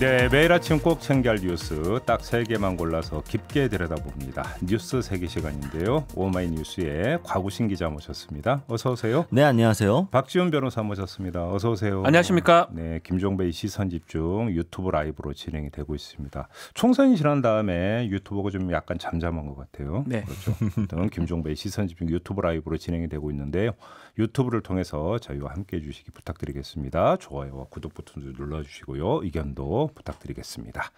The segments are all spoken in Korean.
네, 매일 아침 꼭챙겨 뉴스 딱 세 개만 골라서 깊게 들여다봅니다. 뉴스 세계 시간인데요. 오마이뉴스의 과구신 기자 모셨습니다. 어서 오세요. 네, 안녕하세요. 박지훈 변호사 모셨습니다. 어서 오세요. 안녕하십니까? 네, 김종배 시선 집중 유튜브 라이브로 진행이 되고 있습니다. 총선이 지난 다음에 유튜브가 좀 약간 잠잠한 것 같아요. 네. 그렇죠. 김종배 시선 집중 유튜브 라이브로 진행이 되고 있는데요. 유튜브를 통해서 저희와 함께 해주시기 부탁드리겠습니다. 좋아요와 구독 버튼도 눌러주시고요. 의견도 부탁드리겠습니다.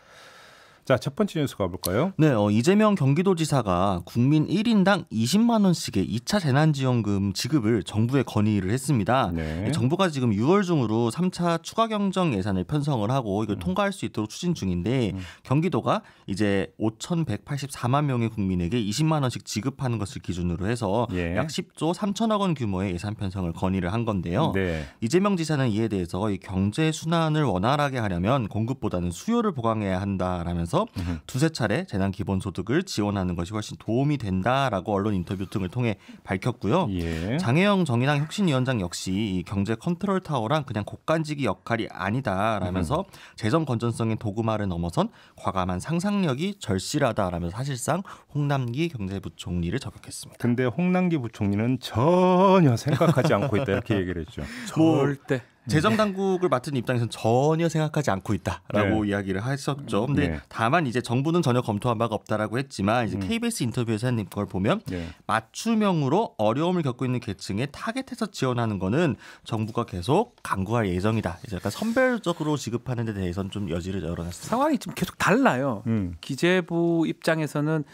자, 첫 번째 뉴스 가볼까요? 네, 어, 이재명 경기도지사가 국민 1인당 20만 원씩의 2차 재난지원금 지급을 정부에 건의를 했습니다. 네. 네 정부가 지금 6월 중으로 3차 추가 경정 예산을 편성을 하고 이걸 음. 통과할 수 있도록 추진 중인데 음. 경기도가 이제 5,184만 명의 국민에게 20만 원씩 지급하는 것을 기준으로 해서 예. 약 10조 3천억 원 규모의 예산 편성을 건의를 한 건데요. 네. 이재명 지사는 이에 대해서 이 경제 순환을 원활하게 하려면 공급보다는 수요를 보강해야 한다라면서 하면서 두세 차례 재난 기본 소득을 지원하는 것이 훨씬 도움이 된다라고 언론 인터뷰 등을 통해 밝혔고요. 예. 장혜영 정의당 혁신위원장 역시 이 경제 컨트롤 타워랑 그냥 곡간지기 역할이 아니다라면서 으 음. 재정 건전성의 도구마를 넘어선 과감한 상상력이 절실하다라면서 사실상 홍남기 경제부총리를 저격했습니다. 근데 홍남기 부총리는 전혀 생각하지 않고 있다 이렇게 얘기를 했죠. 절대. 재정 당국을 맡은 입장에서는 전혀 생각하지 않고 있다라고 네. 이야기를 했었죠. 근데 네. 다만 이제 정부는 전혀 검토한 바가 없다라고 했지만 이제 음. KBS 인터뷰에서 한 걸 보면 네. 맞춤형으로 어려움을 겪고 있는 계층에 타겟해서 지원하는 거는 정부가 계속 강구할 예정이다. 이제 약간 선별적으로 지급하는 데 대해서는 좀 여지를 열어놨습니다. 상황이 좀 계속 달라요. 음. 기재부 입장에서는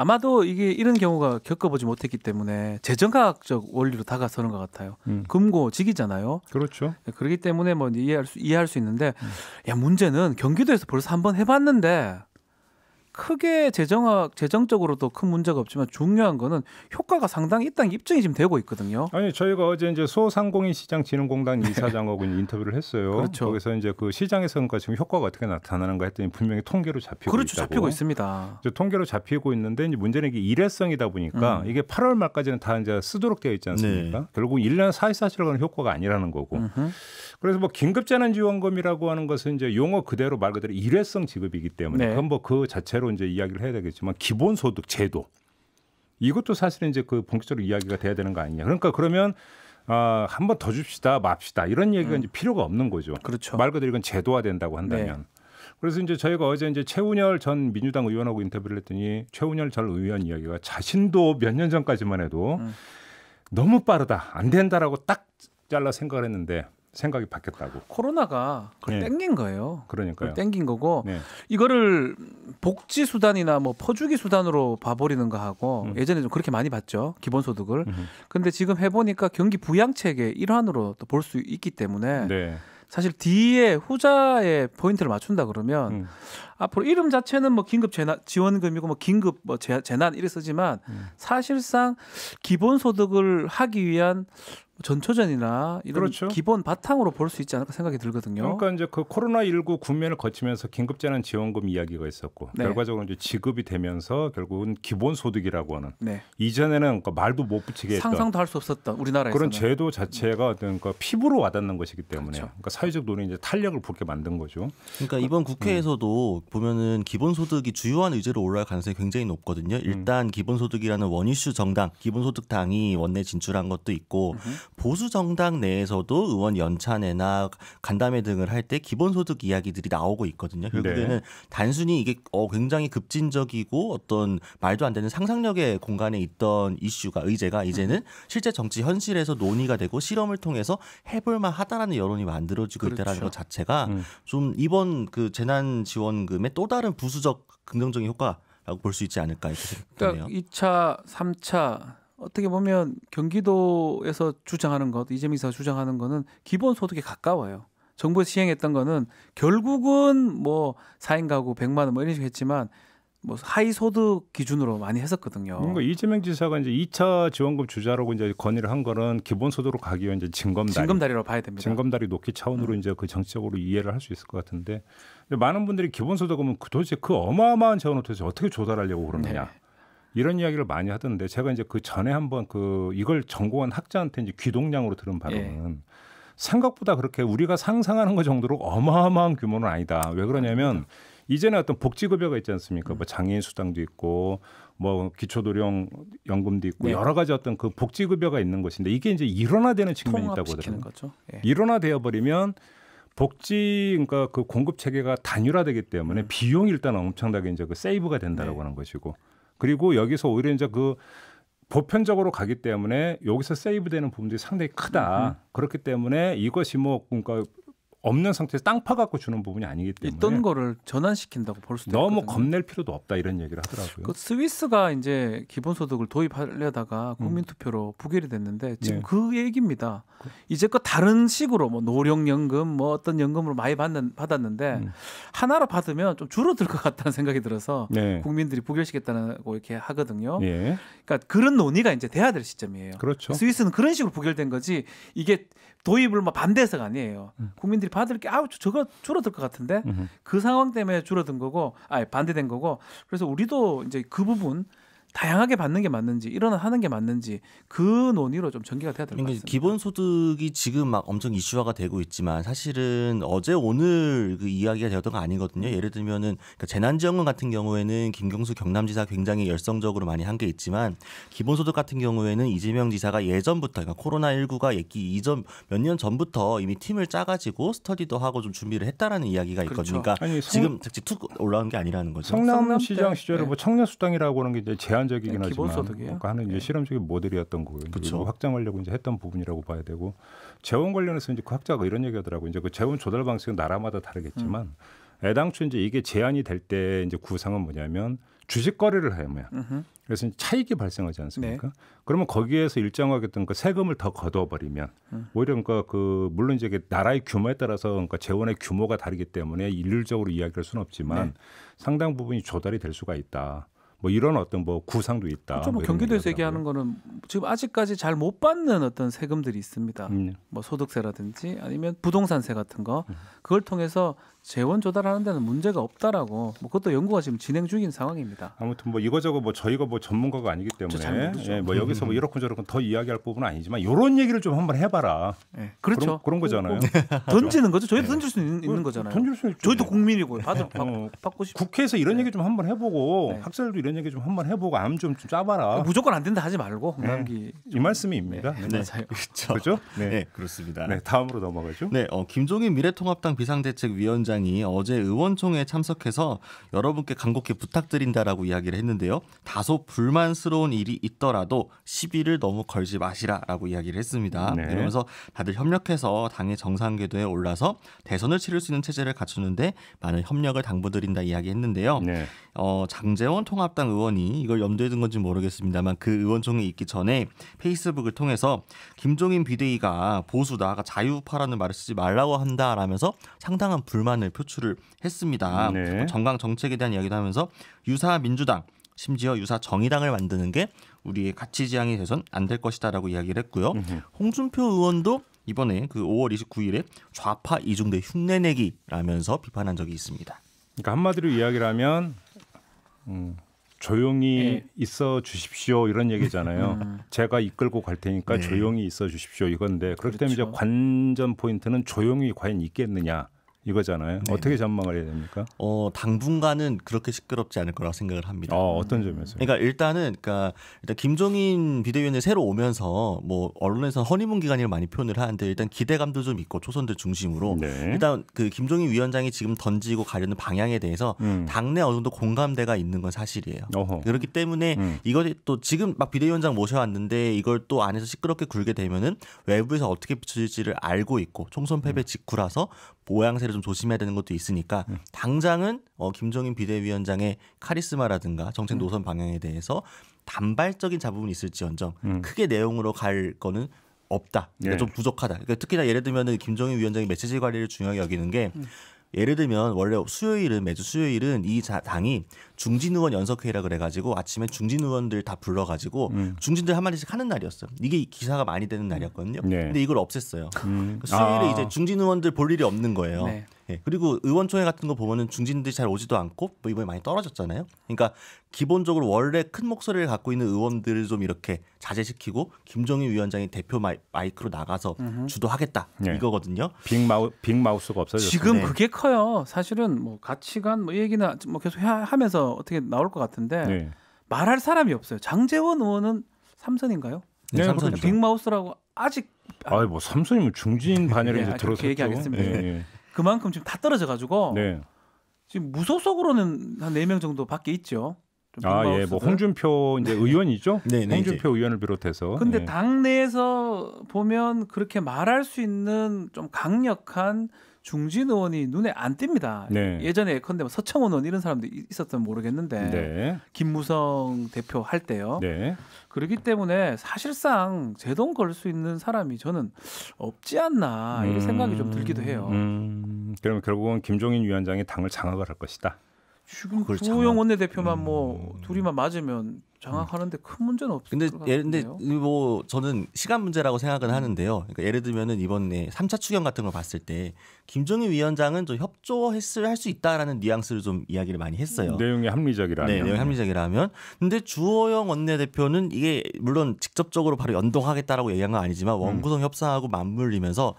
아마도 이게 이런 경우가 겪어보지 못했기 때문에 재정과학적 원리로 다가서는 것 같아요. 음. 금고 직이잖아요. 그렇죠. 예, 그렇기 때문에 뭐 이해할 수, 이해할 수 있는데 음. 야 문제는 경기도에서 벌써 한 번 해봤는데 크게 재정 학 재정적으로도 큰 문제가 없지만 중요한 거는 효과가 상당히 있다는 입증이 지금 되고 있거든요. 아니 저희가 어제 이제 소상공인 시장 진흥공단 네. 이사장하고 인터뷰를 했어요. 그렇죠. 거기서 이제 그 시장에서 그니까 지금 효과가 어떻게 나타나는가 했더니 분명히 통계로 잡히고 그렇죠, 있다고. 잡히고 있습니다. 통계로 잡히고 있는데 이제 문제는 이게 일회성이다 보니까 음. 이게 8월 말까지는 다 이제 쓰도록 되어 있지 네. 않습니까? 네. 결국 1년 44시간 효과가 아니라는 거고. 음흠. 그래서 뭐 긴급재난지원금이라고 하는 것은 이제 용어 그대로 말 그대로 일회성 지급이기 때문에 네. 그건 뭐그 자체로 본격로 이제 이야기를 해야 되겠지만 기본소득 제도 이것도 사실은 이제 그 본격적으로 이야기가 돼야 되는 거 아니냐. 그러니까 그러면 아, 한번 더 줍시다, 맙시다 이런 얘기가 음. 이제 필요가 없는 거죠. 그렇죠. 말 그대로 이건 제도화된다고 네. 한다면. 네. 그래서 이제 저희가 어제 이제 최운열 전 민주당 의원하고 인터뷰를 했더니 최운열 전 의원 이야기가 자신도 몇 년 전까지만 해도 음. 너무 빠르다, 안 된다라고 딱 잘라 생각을 했는데 생각이 바뀌었다고. 코로나가 그걸 네. 땡긴 거예요. 그러니까요. 땡긴 거고 네. 이거를 복지 수단이나 뭐 퍼주기 수단으로 봐버리는 거 하고 음. 예전에 좀 그렇게 많이 봤죠 기본소득을. 음 근데 지금 해보니까 경기 부양책의 일환으로 또 볼 수 있기 때문에 네. 사실 뒤에 후자의 포인트를 맞춘다 그러면 음. 앞으로 이름 자체는 뭐 긴급 재난 지원금이고 뭐 긴급 뭐 재, 재난 이래 쓰지만 음. 사실상 기본소득을 하기 위한 전초전이나 이런 그렇죠. 기본 바탕으로 볼 수 있지 않을까 생각이 들거든요. 그러니까 이제 그 코로나 19 국면을 거치면서 긴급재난 지원금 이야기가 있었고 네. 결과적으로 이제 지급이 되면서 결국은 기본 소득이라고 하는 네. 이전에는 그 말도 못 붙이게 했던 상상도 할 수 없었던 우리나라에서 그런 제도 자체가 어떤 그 피부로 와닿는 것이기 때문에 그렇죠. 그러니까 사회적 논의 이제 탄력을 불게 만든 거죠. 그러니까 이번 그러니까 국회에서도 음. 보면은 기본 소득이 주요한 의제로 올라갈 가능성이 굉장히 높거든요. 음. 일단 음. 기본 소득이라는 원이슈 정당 기본 소득당이 원내 진출한 것도 있고 음. 보수 정당 내에서도 의원 연찬회나 간담회 등을 할 때 기본소득 이야기들이 나오고 있거든요. 결국에는 네. 단순히 이게 어, 굉장히 급진적이고 어떤 말도 안 되는 상상력의 공간에 있던 이슈가 의제가 이제는 실제 정치 현실에서 논의가 되고 실험을 통해서 해볼만 하다라는 여론이 만들어지고 그렇죠. 있다라는 것 자체가 음. 좀 이번 그 재난 지원금의 또 다른 부수적 긍정적인 효과 라고 볼 수 있지 않을까 이렇게 생각해요. 그러니까 2차, 3차 어떻게 보면 경기도에서 주장하는 것, 이재명 이사가 주장하는 거는 기본 소득에 가까워요. 정부에 시행했던 거는 결국은 뭐 4인 가구 100만 원 뭐 이런 식으로 했지만 뭐 하위 소득 기준으로 많이 했었거든요. 그러니까 이재명 지사가 이제 2차 지원금 주자라고 이제 건의를 한 거는 기본 소득으로 가기 위한 이제 징검다리. 징검다리로 봐야 됩니다. 징검다리 높기 차원으로 음. 이제 그 정치적으로 이해를 할 수 있을 것 같은데 많은 분들이 기본 소득은 그 도대체 그 어마어마한 재원 어떻게 어떻게 조달하려고 그러느냐. 네. 이런 이야기를 많이 하던데 제가 이제 그 전에 한번 그 이걸 전공한 학자한테 이제 귀동냥으로 들은 바로는 예. 생각보다 그렇게 우리가 상상하는 것 정도로 어마어마한 규모는 아니다. 왜 그러냐면 이제는 어떤 복지급여가 있지 않습니까? 뭐 음. 장애인 수당도 있고 뭐 기초도령 연금도 있고 네. 여러 가지 어떤 그 복지급여가 있는 것인데 이게 이제 일원화되는 측면이 있다고 하더라고요. 예. 일원화되어 버리면 복지 그러니까 그 공급 체계가 단일화되기 때문에 음. 비용이 일단 엄청나게 이제 그 세이브가 된다라고 네. 하는 것이고 그리고 여기서 오히려 이제 그 보편적으로 가기 때문에 여기서 세이브되는 부분들이 상당히 크다. 음. 음. 그렇기 때문에 이것이 뭐 그러니까 없는 상태에서 땅 파갖고 주는 부분이 아니기 때문에 있던 거를 전환시킨다고 볼 수도 너무 있거든요. 겁낼 필요도 없다 이런 얘기를 하더라고요. 그 스위스가 이제 기본소득을 도입하려다가 국민투표로 음. 부결이 됐는데 지금 네. 그 얘기입니다. 그... 이제껏 다른 식으로 뭐 노령연금 뭐 어떤 연금으로 많이 받는 받았는데 음. 하나로 받으면 좀 줄어들 것 같다는 생각이 들어서 네. 국민들이 부결시켰다고 이렇게 하거든요. 네. 그러니까 그런 논의가 이제 돼야 될 시점이에요. 그렇죠. 스위스는 그런 식으로 부결된 거지 이게 도입을 막 뭐 반대해서가 아니에요. 음. 국민들이 사람들이 받을 게 아우 저거 줄어들 것 같은데 그 상황 때문에 줄어든 거고 아니 반대된 거고 그래서 우리도 이제 그 부분 다양하게 받는 게 맞는지 일어나 하는 게 맞는지 그 논의로 좀 전개가 돼야 될것 그러니까 같습니다. 기본소득이 지금 막 엄청 이슈화가 되고 있지만 사실은 어제 오늘 그 이야기가 되었던 거 아니거든요. 예를 들면은 그러니까 재난지원금 같은 경우에는 김경수 경남지사 굉장히 열성적으로 많이 한 게 있지만 기본소득 같은 경우에는 이재명 지사가 예전부터 그러니까 코로나 19가 있기 이전 몇년 전부터 이미 팀을 짜가지고 스터디도 하고 좀 준비를 했다라는 이야기가 그렇죠. 있거든요. 그렇죠. 그러니까 아니, 성... 지금 특집 툭 올라온 게 아니라는 거죠. 성남시장 시절에 네. 뭐 청년수당이라고 하는 게 이제 제한 일반적이긴 네, 하지만 그러니까 하는 이제 네. 실험적인 모델이었던 거고 그쵸. 확장하려고 이제 했던 부분이라고 봐야 되고 재원 관련해서 이제 그 학자가 이런 얘기하더라고 이제 그 재원 조달 방식은 나라마다 다르겠지만 음. 애당초 이제 이게 제한이 될 때 이제 구상은 뭐냐면 주식 거래를 하면 그래서 차익이 발생하지 않습니까? 네. 그러면 거기에서 일정하게 그 세금을 더 걷어버리면 음. 오히려 그러니까 그 물론 이제 나라의 규모에 따라서 그러니까 재원의 규모가 다르기 때문에 일률적으로 이야기할 수는 없지만 네. 상당 부분이 조달이 될 수가 있다. 뭐 이런 어떤 뭐 구상도 있다. 그렇뭐 뭐 경기도에서 얘기하는 거는 지금 아직까지 잘 못 받는 어떤 세금들이 있습니다. 음. 뭐 소득세라든지 아니면 부동산세 같은 거 음. 그걸 통해서 재원 조달하는 데는 문제가 없다라고 뭐 그것도 연구가 지금 진행 중인 상황입니다. 아무튼 뭐 이거저거 뭐 저희가 뭐 전문가가 아니기 그렇죠, 때문에 예, 뭐 여기서 뭐 이렇고 저렇고 더 이야기할 부분은 아니지만 이런 얘기를 좀 한번 해봐라. 네, 그렇죠. 그런, 그런 거잖아요. 던지는 거죠. 저희도 던질 수 있는, 있는 그, 거잖아요. 던질 수 있죠. 저희도 국민이고 다들 어, 받고 싶. 국회에서 이런 네. 얘기 좀 한번 해보고 네. 학설도 이런 얘기 좀 한번 해보고 암좀좀 짜봐라. 무조건 안 된다 하지 말고 남기. 네. 이 말씀입니다. 네. 네. 네, 맞아요. 그렇죠. 그렇죠? 네. 그렇습니다. 네, 다음으로 넘어가죠. 네, 어, 김종인 미래통합당 비상대책위원장 위원장이 어제 의원총회에 참석해서 여러분께 간곡히 부탁드린다라고 이야기를 했는데요. 다소 불만스러운 일이 있더라도 시비를 너무 걸지 마시라라고 이야기를 했습니다. 네. 이러면서 다들 협력해서 당의 정상궤도에 올라서 대선을 치를 수 있는 체제를 갖추는데 많은 협력을 당부드린다 이야기했는데요. 네. 어, 장재원 통합당 의원이 이걸 염두에 둔 건지 모르겠습니다만 그 의원총회 있기 전에 페이스북을 통해서 김종인 비대위가 보수다 자유파라는 말을 쓰지 말라고 한다라면서 상당한 불만을 의견을 표출을 했습니다. 음, 네. 정강 정책에 대한 이야기도 하면서 유사 민주당 심지어 유사 정의당을 만드는 게 우리의 가치 지향이 돼선 안 될 것이다라고 이야기를 했고요. 으흠. 홍준표 의원도 이번에 그 5월 29일에 좌파 이중대 흉내내기라면서 비판한 적이 있습니다. 그러니까 한마디로 이야기를 하면 음, 조용히 네. 있어 주십시오 이런 얘기잖아요. 음. 제가 이끌고 갈 테니까 네. 조용히 있어 주십시오 이건데 그렇기 그렇죠. 때문에 이제 그렇죠. 관전 포인트는 조용히 과연 있겠느냐. 이거잖아요. 네네. 어떻게 네. 전망을 해야 됩니까? 어 당분간은 그렇게 시끄럽지 않을 거라고 생각을 합니다. 어, 어떤 점에서? 그러니까 일단은 그러니까 일단 김종인 비대위원이 새로 오면서 뭐 언론에서 허니문 기간이라고 많이 표현을 하는데 일단 기대감도 좀 있고 초선들 중심으로 네. 일단 그 김종인 위원장이 지금 던지고 가려는 방향에 대해서 음. 당내 어느 정도 공감대가 있는 건 사실이에요. 어허. 그렇기 때문에 음. 이걸 또 지금 막 비대위원장 모셔왔는데 이걸 또 안에서 시끄럽게 굴게 되면은 외부에서 어떻게 비춰질지를 알고 있고 총선 패배 음. 직후라서 모양새를 좀 조심해야 되는 것도 있으니까 음. 당장은 어, 김종인 비대위원장의 카리스마라든가 정책 음. 노선 방향에 대해서 단발적인 잡음은 있을지언정 음. 크게 내용으로 갈 거는 없다. 그러니까 예. 좀 부족하다. 그러니까 특히나 예를 들면 은 김종인 위원장이 메시지 관리를 중요하게 여기는 게 음. 예를 들면 원래 수요일은 매주 수요일은 이 자, 당이 중진 의원 연석회의라 그래가지고 아침에 중진 의원들 다 불러가지고 음. 중진들 한 마디씩 하는 날이었어요. 이게 기사가 많이 되는 날이었거든요. 네. 근데 이걸 없앴어요. 음. 그러니까 수요일에 아. 이제 중진 의원들 볼 일이 없는 거예요. 네. 예, 그리고 의원총회 같은 거 보면은 중진들이 잘 오지도 않고 뭐 이번에 많이 떨어졌잖아요. 그러니까 기본적으로 원래 큰 목소리를 갖고 있는 의원들을 좀 이렇게 자제시키고 김종인 위원장이 대표 마이, 크로 나가서 으흠. 주도하겠다 네. 이거거든요. 빅마우 빅마우스가 없어졌어요. 지금 네. 그게 커요. 사실은 뭐 가치관 뭐 얘기나 뭐 계속 하, 면서 어떻게 나올 것 같은데 네. 말할 사람이 없어요. 장재원 의원은 삼선인가요? 네, 네 삼선 빅마우스라고 아직 아이 뭐 삼선이면 뭐 중진 네, 반열에 네, 들어서 얘기하겠습니다. 네, 네. 그만큼 지금 다 떨어져 가지고 네. 지금 무소속으로는 한네명 정도 밖에 있죠. 아, 예. 뭐 홍준표 이제 네. 의원이죠. 네네, 네, 홍준표 이제. 의원을 비롯해서. 근데 예. 당내에서 보면 그렇게 말할 수 있는 좀 강력한 중진 의원이 눈에 안 띕니다. 네. 예전에 예컨대 뭐 서청원 의원 이런 사람들이 있었던 모르겠는데 네. 김무성 대표 할 때요. 네. 그렇기 때문에 사실상 제동 걸 수 있는 사람이 저는 없지 않나 이런 생각이 좀 들기도 음. 해요. 음... 그러면 결국은 김종인 위원장이 당을 장악을 할 것이다. 지금 그렇잖아. 두영 원내대표만 뭐 음. 둘이만 맞으면 장악하는데 큰 문제는 없을 근데 것같은요 근데 뭐 저는 시간 문제라고 생각은 하는데요. 그러니까 예를 들면은 이번에 3차 추경 같은 걸 봤을 때김정일 위원장은 좀 협조했을 할 수 있다라는 뉘앙스를 좀 이야기를 많이 했어요. 음. 내용이 합리적이라면. 네, 내용이 네. 합리적이라면. 근데 주호영 원내대표는 이게 물론 직접적으로 바로 연동하겠다라고 얘기한 건 아니지만 음. 원구성 음. 협상하고 맞물리면서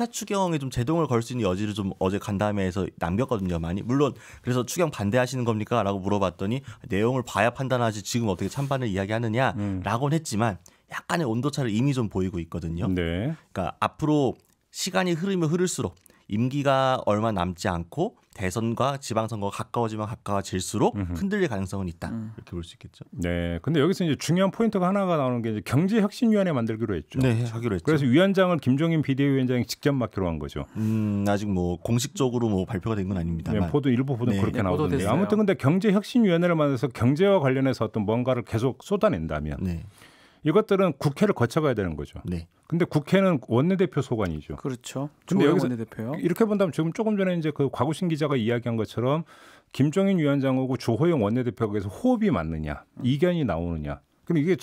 3차 추경에 좀 제동을 걸 수 있는 여지를 좀 어제 간담회에서 남겼거든요, 많이. 물론 그래서 추경 반대하시는 겁니까라고 물어봤더니 내용을 봐야 판단하지 지금 어떻게 어떻게 찬반을 이야기하느냐라고는 음. 했지만 약간의 온도차를 이미 좀 보이고 있거든요. 네. 그러니까 앞으로 시간이 흐르면 흐를수록 임기가 얼마 남지 않고 대선과 지방선거가 가까워지면 가까워질수록 흔들릴 가능성은 있다 음. 이렇게 볼 수 있겠죠. 네, 근데 여기서 이제 중요한 포인트가 하나가 나오는 게 이제 경제혁신위원회 만들기로 했죠. 네, 하기로 했죠. 그래서 위원장을 김종인 비대위원장이 직접 맡기로 한 거죠. 음, 아직 뭐 공식적으로 뭐 발표가 된 건 아닙니다만. 네, 보도 일부 보도 네, 그렇게 네, 나오던데 아무튼 근데 경제혁신위원회를 만들어서 경제와 관련해서 어떤 뭔가를 계속 쏟아낸다면. 네. 이것들은 국회를 거쳐가야 되는 거죠. 네. 근데 국회는 원내대표 소관이죠. 그렇죠. 근데 여기서 원내대표요. 이렇게 본다면 지금 조금 전에 이제 그 과구신 기자가 이야기한 것처럼 김종인 위원장하고 조호영 원내대표가 해서 호흡이 맞느냐, 음. 이견이 나오느냐. 그럼 이게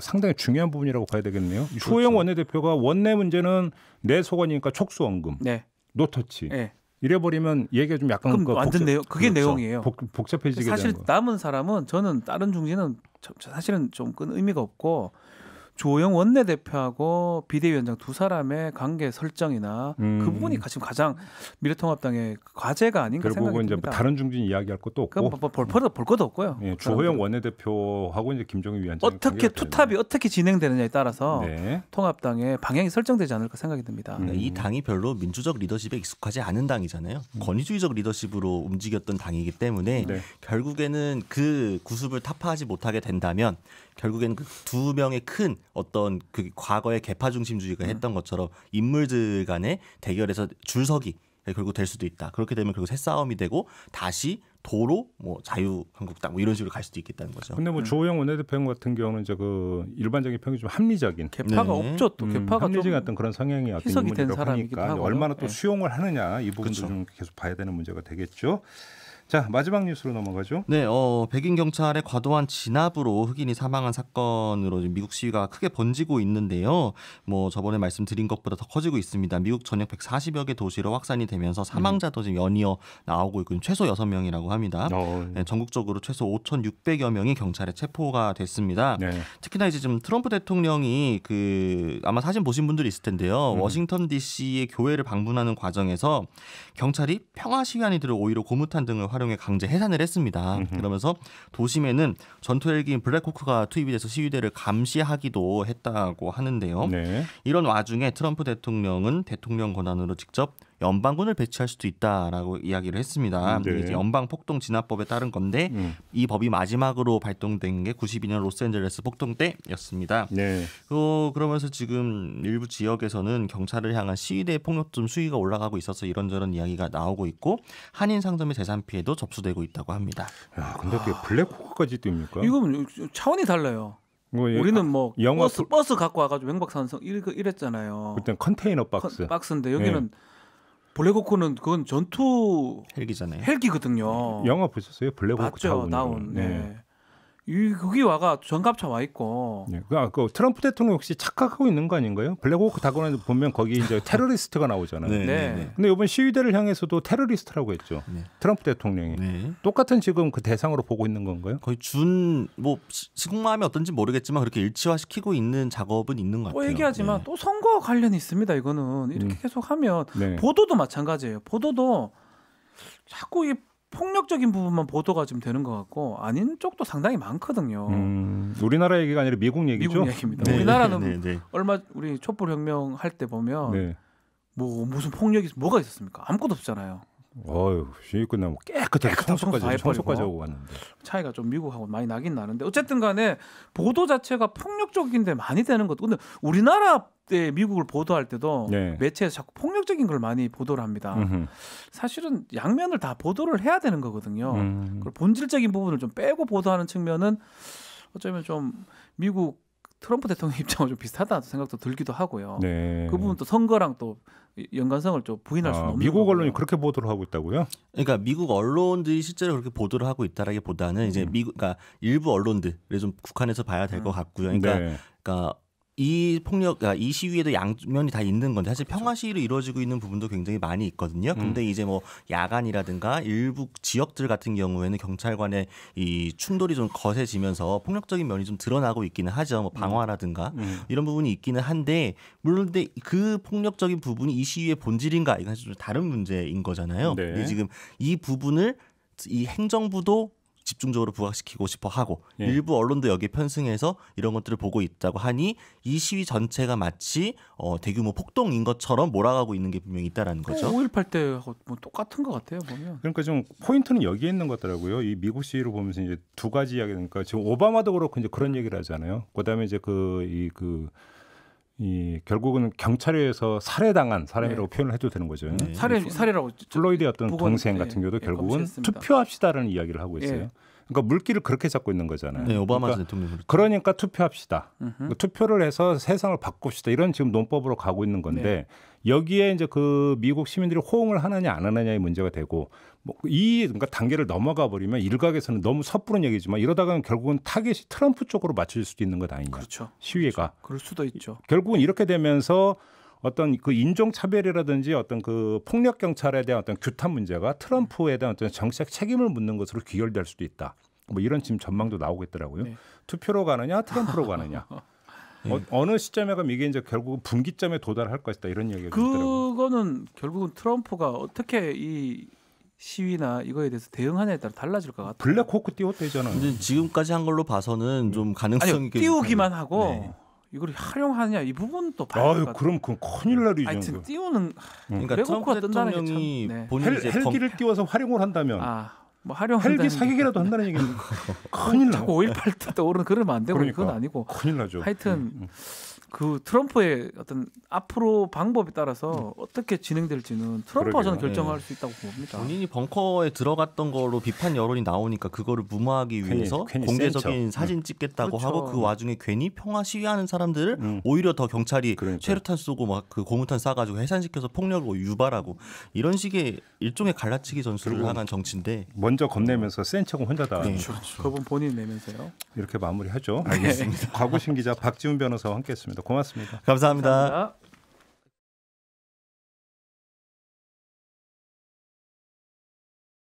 상당히 중요한 부분이라고 봐야 되겠네요. 그렇죠. 조호영 원내대표가 원내 문제는 내 소관이니까 촉수 원금, 네. 노터치. 네. 이래버리면 얘기가 좀 약간 그 완전 복잡, 내용 그게 그렇죠. 내용이에요. 복, 복잡해지게 사실 남은 사람은 저는 다른 중지는 사실은 좀 큰 의미가 없고 조영 원내대표하고 비대위원장 두 사람의 관계 설정이나 그 음. 그 부분이 지금 가장 미래통합당의 과제가 아닌가 그리고 생각이 뭐 듭니다. 다른 중진 이야기할 것도 없고 볼, 볼, 볼 것도 없고요. 네, 예, 주영 원내대표하고 이제 김종인 위원장 어떻게 투탑이 는 어떻게 진행되느냐에 따라서 네. 통합당의 방향이 설정되지 않을까 생각이 듭니다. 음. 이 당이 별로 민주적 리더십에 익숙하지 않은 당이잖아요. 음. 권위주의적 리더십으로 움직였던 당이기 때문에 네. 결국에는 그 구습을 타파하지 못하게 된다면 결국엔 그두 명의 큰 어떤 그 과거의 개파 중심주의가 음. 했던 것처럼 인물들 간의 대결에서 줄서기 결국 될 수도 있다. 그렇게 되면 결국 새싸움이 되고 다시 도로 뭐 자유한국당 뭐 이런 식으로 갈 수도 있겠다는 거죠. 근데 뭐 음. 조호영 원내대표 같은 경우는 이제 그 일반적인 평이 좀 합리적인 개파가 네. 없죠. 또 음, 개파가 음, 합리적인 어떤 그런 성향이 어떤 인물이라고 하니까 하고 얼마나 또 예. 수용을 하느냐 이 부분도 그쵸. 좀 계속 봐야 되는 문제가 되겠죠. 자 마지막 뉴스로 넘어가죠. 네, 어, 백인 경찰의 과도한 진압으로 흑인이 사망한 사건으로 미국 시위가 크게 번지고 있는데요. 뭐 저번에 말씀드린 것보다 더 커지고 있습니다. 미국 전역 140여 개 도시로 확산이 되면서 사망자도 지금 연이어 나오고 있고 최소 6명이라고 합니다. 어... 네, 전국적으로 최소 5,600여 명이 경찰에 체포가 됐습니다. 네. 특히나 이제 지금 트럼프 대통령이 그 아마 사진 보신 분들이 있을 텐데요. 음. 워싱턴 D.C.의 교회를 방문하는 과정에서 경찰이 평화 시위안이들을 오히려 고무탄 등을 활 활용에 강제 해산을 했습니다. 음흠. 그러면서 도심에는 전투 헬기인 블랙호크가 투입이 돼서 시위대를 감시하기도 했다고 하는데요. 네. 이런 와중에 트럼프 대통령은 대통령 권한으로 직접 연방군을 배치할 수도 있다라고 이야기를 했습니다. 음, 네. 이제 연방 폭동 진압법에 따른 건데 음. 이 법이 마지막으로 발동된 게 92년 로스앤젤레스 폭동 때였습니다. 네. 어, 그러면서 지금 일부 지역에서는 경찰을 향한 시위대 폭력좀 수위가 올라가고 있어서 이런저런 이야기가 나오고 있고 한인 상점의 재산 피해도 접수되고 있다고 합니다. 야, 근데 그게 블랙호크까지 뜹니까? 이건 차원이 달라요. 뭐 예, 우리는 아, 뭐 버스, 도... 버스 갖고 와가지고 맹박산성 이랬잖아요. 그때 컨테이너 박스. 컨, 박스인데 여기는 네. 블랙호크는 그건 전투 헬기잖아요. 헬기거든요. 영화 보셨어요? 블랙호크 맞죠, 나온. 네. 네. 거기 와가 전갑차 와 있고. 네. 그, 아, 그 트럼프 대통령 혹시 착각하고 있는 거 아닌가요? 블랙호크 다고는 보면 거기 이제 테러리스트가 나오잖아요. 네. 네, 네, 네, 네. 근데 이번 시위대를 향해서도 테러리스트라고 했죠. 네. 트럼프 대통령이 네. 똑같은 지금 그 대상으로 보고 있는 건가요? 거의 준뭐 시국마음이 어떤지 모르겠지만 그렇게 일치화시키고 있는 작업은 있는 것 같아요. 또 얘기하지만 네. 또 선거 관련이 있습니다. 이거는 이렇게 음. 계속하면 보도도 마찬가지예요. 보도도 자꾸 이 폭력적인 부분만 보도가 좀 되는 것 같고 아닌 쪽도 상당히 많거든요. 음, 우리나라 얘기가 아니라 미국 얘기죠. 미국 얘기입니다. 네, 우리나라는 네, 네, 네. 얼마 우리 촛불 혁명 할 때 보면 네. 뭐 무슨 폭력이 뭐가 있었습니까? 아무것도 없잖아요. 어휴, 시위 끝나면 깨끗하게 청소까지 청소까지, 청소까 하고 왔는데 차이가 좀 미국하고 많이 나긴 나는데 어쨌든 간에 보도 자체가 폭력적인데 많이 되는 것도 근데 우리나라 때 미국을 보도할 때도 네. 매체에서 자꾸 폭력적인 걸 많이 보도를 합니다. 음흠. 사실은 양면을 다 보도를 해야 되는 거거든요. 음. 그리 본질적인 부분을 좀 빼고 보도하는 측면은 어쩌면 좀 미국 트럼프 대통령 입장과 좀 비슷하다는 생각도 들기도 하고요. 네. 그 부분 또 선거랑 또 연관성을 좀 부인할 아, 수는 없는 미국 거고요. 언론이 그렇게 보도를 하고 있다고요? 그러니까 미국 언론들이 실제로 그렇게 보도를 하고 있다라기보다는 이제 음. 미국 그러니까 일부 언론들을 좀 국한해서 봐야 될것 음. 같고요. 그러니까, 네. 그러니까 이 폭력, 그러니까 이 시위에도 양면이 다 있는 건데 사실 평화 시위로 이루어지고 있는 부분도 굉장히 많이 있거든요. 음. 근데 이제 뭐 야간이라든가 일부 지역들 같은 경우에는 경찰관의 이 충돌이 좀 거세지면서 폭력적인 면이 좀 드러나고 있기는 하죠. 뭐 음. 방화라든가 음. 이런 부분이 있기는 한데 물론 근데 그 폭력적인 부분이 이 시위의 본질인가 이건 사실 좀 다른 문제인 거잖아요. 네. 근데 지금 이 부분을 이 행정부도 집중적으로 부각시키고 싶어 하고 예. 일부 언론도 여기 에 편승해서 이런 것들을 보고 있다고 하니 이 시위 전체가 마치 어, 대규모 폭동인 것처럼 몰아가고 있는 게 분명히 있다라는 거죠. 5.18 때하고 뭐 똑같은 것 같아요 보면. 그러니까 좀 포인트는 여기에 있는 것더라고요. 이 미국 시위를 보면서 이제 두 가지 이야기 니까 그러니까 지금 오바마도 그렇고 이제 그런 얘기를 하잖아요. 그다음에 이제 그 이그 그이 결국은 경찰에서 살해당한 사람이라고 네. 표현을 해도 되는 거죠. 네. 네. 살해 그렇죠. 살해라고 플로이드의 어떤 동생 네, 같은 경우도 예, 결국은 투표합시다라는 이야기를 하고 있어요. 예. 그러니까 물기를 그렇게 잡고 있는 거잖아요. 네, 오바마 그러니까, 대통령. 그렇죠. 그러니까 투표합시다. 그러니까 투표를 해서 세상을 바꿉시다. 이런 지금 논법으로 가고 있는 건데 네. 여기에 이제 그 미국 시민들이 호응을 하느냐 안 하느냐의 문제가 되고 뭐이 그러니까 단계를 넘어가 버리면 일각에서는 너무 섣부른 얘기지만 이러다가는 결국은 타겟이 트럼프 쪽으로 맞춰질 수도 있는 것 아니냐. 그렇죠. 시위가. 그렇죠. 그럴 수도 있죠. 결국은 이렇게 되면서 어떤 그 인종 차별이라든지 어떤 그 폭력 경찰에 대한 어떤 규탄 문제가 트럼프에 대한 어떤 정책 책임을 묻는 것으로 귀결될 수도 있다. 뭐 이런 지금 전망도 나오고 있더라고요. 네. 투표로 가느냐 트럼프로 가느냐 어, 예. 느 시점에 가면 이게 이제 결국 은 분기점에 도달할 것이다 이런 얘기가 그거는 결국은 트럼프가 어떻게 이 시위나 이거에 대해서 대응하냐에 따라 달라질 것 같아요. 블랙호크 띄웠대잖아요. 지금까지 한 걸로 봐서는 음. 좀 가능성이 아니, 띄우기만 하고 네. 이걸 활용하느냐 이 부분 또 봐야 될 것 같아요. 그럼 그건 큰일 날이죠. 하여튼 띄우는 응. 그러니까 트럼프 대통령이 참, 네. 헬, 헬기를 검... 띄워서 활용을 한다면 아. 뭐 하려 헬기 사격이라도 한다는 얘기는 큰일 나. 자5.18 떠오르는 그러면 안 되고 그러니까, 그건 아니고. 큰일 나죠. 하여튼 음, 음. 그 트럼프의 어떤 앞으로 방법에 따라서 어떻게 진행될지는 트럼프가 저는 결정할 네. 수 있다고 봅니다. 본인이 벙커에 들어갔던 걸로 비판 여론이 나오니까 그거를 무마하기 위해서 괜히, 괜히 공개적인 센처. 사진 찍겠다고 그렇죠. 하고 그 와중에 괜히 평화 시위하는 사람들을 음. 오히려 더 경찰이 그러니까. 최루탄 쏘고 막 그 고무탄 쏴가지고 해산시켜서 폭력으로 유발하고 이런 식의 일종의 갈라치기 전술을 하는 정치인데 먼저 겁내면서 센 척은 혼자다. 네. 그렇죠. 그분 본인 내면서요. 이렇게 마무리하죠. 알겠습니다. 네. 과부신 기자 박지훈 변호사와 함께했습니다. 고맙습니다. 감사합니다. 감사합니다.